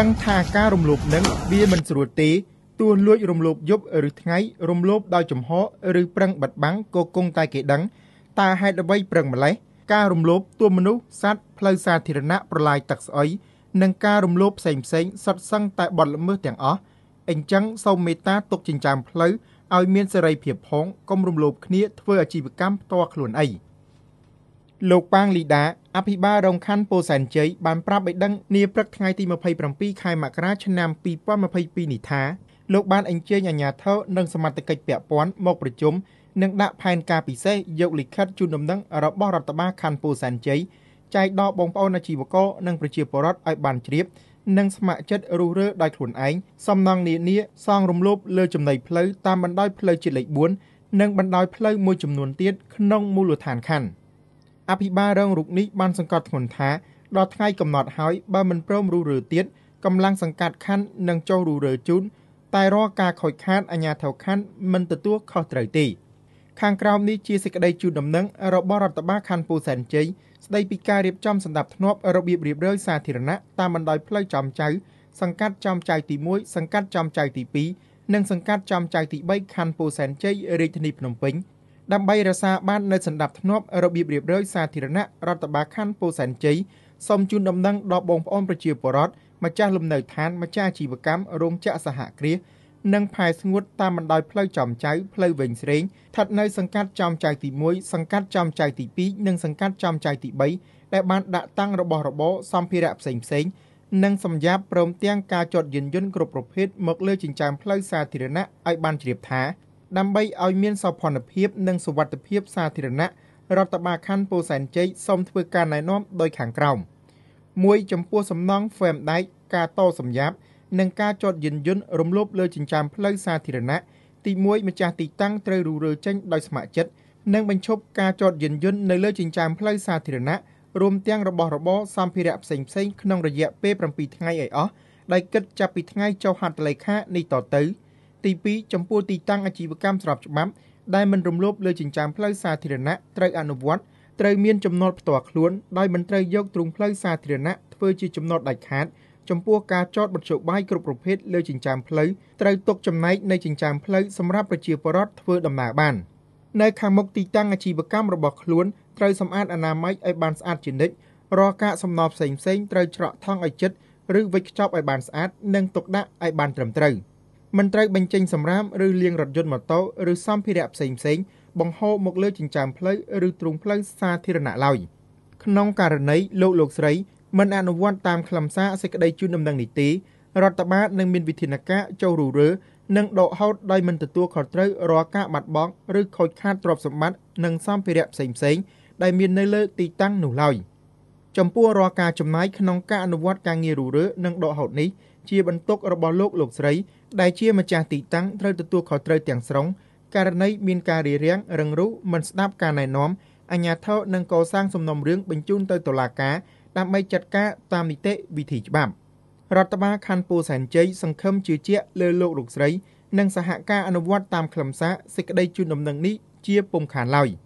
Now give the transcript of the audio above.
ដឹងថាការរំលោភនឹងវាមិនស្រួលទេទោះលួចរំលោភយប់ឬថ្ងៃរំលោភដោយចំហឬប្រឹងបិទបាំងក៏គង់តែគេដឹងតើហេតុអ្វីប្រឹងម្លេះការរំលោភទួមនុស្សសត្វផ្លូវសាធារណៈប្រឡាយទឹកស្អុយនិងការរំលោភផ្សេងផ្សេងសុទ្ធសឹងតែបទល្មើសទាំងអស់អញ្ចឹងសូមមេត្តាទុកចិញ្ចាមផ្លូវឲ្យមានសេរីភាពផងកុំរំលោភគ្នាធ្វើអាជីវកម្មផ្ទាល់ខ្លួនអីលោកប៉ាងលីដា អភិបាលរងខណ្ឌពោធិ៍សែនជ័យបានប្រាប់បិដឹងនាព្រឹកថ្ងៃទី27ខែមករាឆ្នាំ2022នេះថាលោកបានអញ្ជើញអាជ្ញាធរនិងសមត្ថកិច្ចពាក់ព័ន្ធមកប្រជុំនិងដាក់ផែនការពិសេសយកលិខិតជូនដំណឹងរបស់រដ្ឋបាលខណ្ឌពោធិ៍សែនជ័យចែកដល់បងប្អូនអាជីវករនិងប្រជាពលរដ្ឋឲ្យបានជ្រាបនិងស្ម័គ្រចិត្តរុះរើដោយខ្លួនឯងសំណងនានាសងរំលោភលើចំណីផ្លូវតាមបណ្ដោយផ្លូវជាតិលេខ4និងបណ្ដោយផ្លូវមួយចំនួនទៀតក្នុងមូលដ្ឋានខណ្ឌ។អភិបាលរងរូបនេះបានសង្កត់ធ្ងន់ថាដល់ថ្ងៃកំណត់ហើយបើមិនព្រមរុះរើទៀតកម្លាំងសង្កាត់ខណ្ឌនឹងចុះរុះរើជូនតែរាល់ការខូចខាតអាជ្ញាធរខណ្ឌមិនទទួលខុសត្រូវទេខាងក្រោមនេះជាសេចក្តីជូនដំណឹងរបស់រដ្ឋបាលខណ្ឌពោធិ៍សែនជ័យស្តីពីការរៀបចំសម្ដាប់ធ្នាប់របៀបរៀបរយសាធារណៈតាមបណ្ដោយផ្លូវចំចៅសង្កាត់ចំចៅទី1សង្កាត់ចំចៅទី2និងសង្កាត់ចំចៅទី3ខណ្ឌពោធិ៍សែនជ័យរាជធានីភ្នំពេញដើម្បីរក្សាបាននូវសន្តិភាពរបៀបរៀបរយសាធារណៈរដ្ឋបាលខណ្ឌពោធិ៍សែនជ័យសូមជូនដំណឹងដល់បងប្អូនប្រជាពលរដ្ឋម្ចាស់លំនៅឋានម្ចាស់អាជីវកម្មរោងចក្រសហគ្រាសនិង ផែស្ងួតតាមបណ្ដោយផ្លូវចំចៅផ្លូវវិញស្រេងស្ថិតនៅសង្កាត់ចំចៅទី1សង្កាត់ចំចៅទី2និងសង្កាត់ចំចៅទី3ដែលបានដាក់តាំងរបស់របរសម្ភារៈផ្សេងផ្សេងនិងសម្ញាប់ព្រមទាំងការចតយានយន្តគ្រប់ប្រភេទមកលើចិញ្ចើមផ្លូវសាធារណៈឲ្យបានជ្រាបថាដើម្បីឲ្យមានសោភ័ណភាពនិងសុវត្ថិភាពសាធារណៈរដ្ឋបាលខណ្ឌពោធិ៍សែនជ័យសូមធ្វើការណែនាំដោយខាងក្រោម1ចំពោះសំណងហ្វេមដែកការតសម្ញាប់ និងការចតយានយន្តរំលោភលើចិញ្ចើមផ្លូវសាធារណៈទី1ម្ចាស់ទីតាំងត្រូវរុះរើចេញដោយស្ម័គ្រចិត្តនិងបញ្ឈប់ការចតយានយន្តនៅលើចិញ្ចើមផ្លូវសាធារណៈរួមទាំងរបស់របរសម្ភារៈផ្សេងផ្សេងក្នុងរយៈពេល7ថ្ងៃឲ្យអស់ដោយគិតចាប់ពីថ្ងៃចុះហត្ថលេខានេះតទៅ។ទី2ចំពោះទីតាំងអាជីវកម្មស្របច្បាប់ដែលមិនរំលោភលើចិញ្ចើមផ្លូវសាធារណៈត្រូវអនុវត្តត្រូវមាន ចំណត់ផ្ទាល់ខ្លួនដោយមិនត្រូវយកទ្រុងផ្លូវសាធារណៈធ្វើជាចំណត់ដាច់ខាតចំពោះការចតមធ្យោបាយគ្រប់ប្រភេទលើចិញ្ចើមផ្លូវត្រូវទុកចំណែកនៃចិញ្ចើមផ្លូវសម្រាប់ប្រជាពលរដ្ឋធ្វើដំណើរបាន នៅខាងមុខទីតាំងអាជីវកម្មរបស់ខ្លួនត្រូវសម្អាតអនាម័យឲ្យបានស្អាតជានិច្ចរាល់កាកសំណល់ផ្សេងៗត្រូវច្រកថង់ឲ្យជិតឬវេចខ្ចប់ឲ្យបានស្អាតនិងទុកដាក់ឲ្យបានត្រឹមត្រូវ។មិនត្រូវបញ្ចេញសម្រាមឬលាងរថយន្តម៉ូតូឬសម្ភារៈផ្សេងផ្សេង បង្ហូរមកលើចិញ្ចើមផ្លូវឬទ្រូងផ្លូវសាធារណៈឡើយក្នុងករណីលោកលោកស្រីមិនអនុវត្តតាមខ្លឹមសារសេចក្តីជូនដំណឹងនេះទេរដ្ឋបាលនឹងមានវិធានការចូលរុរើនិងដកហូតដោយមិនទទួលខុសត្រូវរាល់ការបាត់បង់ឬខូចខាតទ្រព្យសម្បត្តិនិងសម្ភារៈផ្សេងៗដែលមាននៅលើ ទីតាំងនោះឡើយចំពោះរាល់ការចំណាយក្នុងការអនុវត្តការងាររុរើនិងដកហូតនេះជាបន្ទុករបស់លោកលោកស្រីដែលជាម្ចាស់ទីតាំងត្រូវទទួលខុសត្រូវទាំងស្រុងករណីមានការរារាំងរឹងរូសមិនស្ដាប់ការណែនាំអញ្ញាធិនឹងកសាងសំណុំរឿងបញ្ជូនទៅតុលាការដើម្បីចាត់ការតាមនីតិវិធីច្បាប់រដ្ឋបាលខណ្ឌពោធិ៍សែនជ័យសង្ឃឹមជឿជាក់លើលោកលោកស្រីនិងសហការអនុវត្តតាមខ្លឹមសារសេចក្តីជូនដំណឹងនេះជាពុំខានឡើយ។